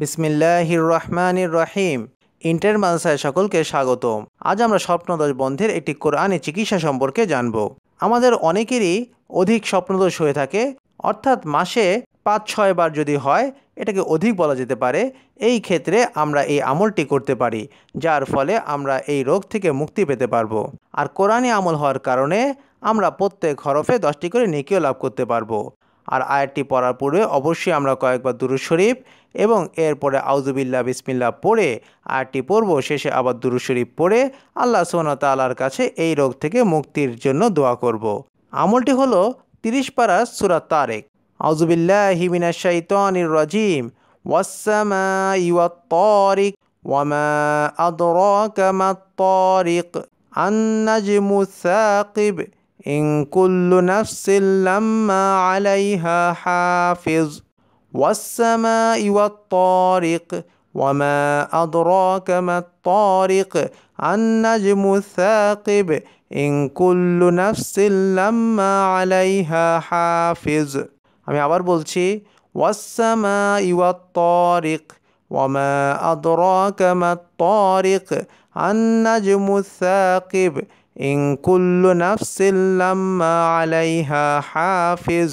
বিসমিল্লাহির রহমানির রহিম ইন্টার মাদ্রাসায় সকলকে স্বাগতম আজ আমরা স্বপ্নদোষ বন্ধের একটি কোরআনে চিকিৎসা সম্পর্কে জানব আমাদের অনেকেরই অধিক স্বপ্নদোষ হয়ে থাকে অর্থাৎ মাসে পাঁচ ছয় বার যদি হয় এটাকে অধিক বলা যেতে পারে এই ক্ষেত্রে আমরা এই আমলটি করতে পারি যার ফলে আমরা এই রোগ থেকে মুক্তি পেতে পারবো আর কোরআনে আমল হওয়ার কারণে আমরা প্রত্যেক হরফে দশটি করে নেকিও লাভ করতে পারবো আর আয়াতটি পড়ার পূর্বে অবশ্যই আমরা কয়েকবার দুরুদ শরীফ এবং এরপরে আউজুবিল্লা বিসমিল্লা পড়ে আয়াতটি পড়ব শেষে আবার দুরুদ শরীফ পড়ে আল্লাহ সোনাতালার কাছে এই রোগ থেকে মুক্তির জন্য দোয়া করব। আমলটি হলো তিরিশ পারা সুরা তারেক আউজুবিল্লা হিমিনা শাইতানির রাজিম ওয়াসামা ইওয়া ওয়ামা আদরাকা মা তরিক আন্নাজমু সাকিব إن كل نفس لما عليها حافظ والسماء والطارق وما أدراك ما الطارق النجم الثاقب إن كل نفس لما عليها حافظ أمي عبر بلشي والسماء والطارق وما أدراك ما الطارق النجم الثاقب ইং কুল্লু নাফসিল্লাম্মা আলাইহা হাফিজ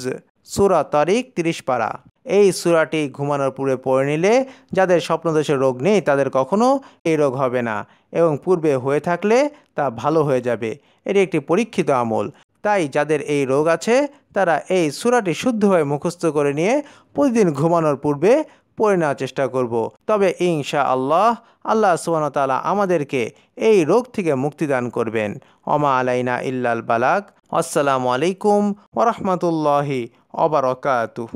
সুরা তারিক তিরিশ পারা এই সুরাটি ঘুমানোর পূর্বে পড়ে নিলে যাদের স্বপ্নদোষে রোগ নেই তাদের কখনও এই রোগ হবে না এবং পূর্বে হয়ে থাকলে তা ভালো হয়ে যাবে এটি একটি পরীক্ষিত আমল তাই যাদের এই রোগ আছে তারা এই সুরাটি শুদ্ধভাবে মুখস্থ করে নিয়ে প্রতিদিন ঘুমানোর পূর্বে পড়ে নেওয়ার চেষ্টা করব তবে ইনশা আল্লাহ আল্লাহ সুবাহতালা আমাদেরকে এই রোগ থেকে মুক্তিদান করবেন অমা আলাইনা ইল্লাল বালাক আসসালামু আলাইকুম ওরহমতুল্লাহি অবরকাতু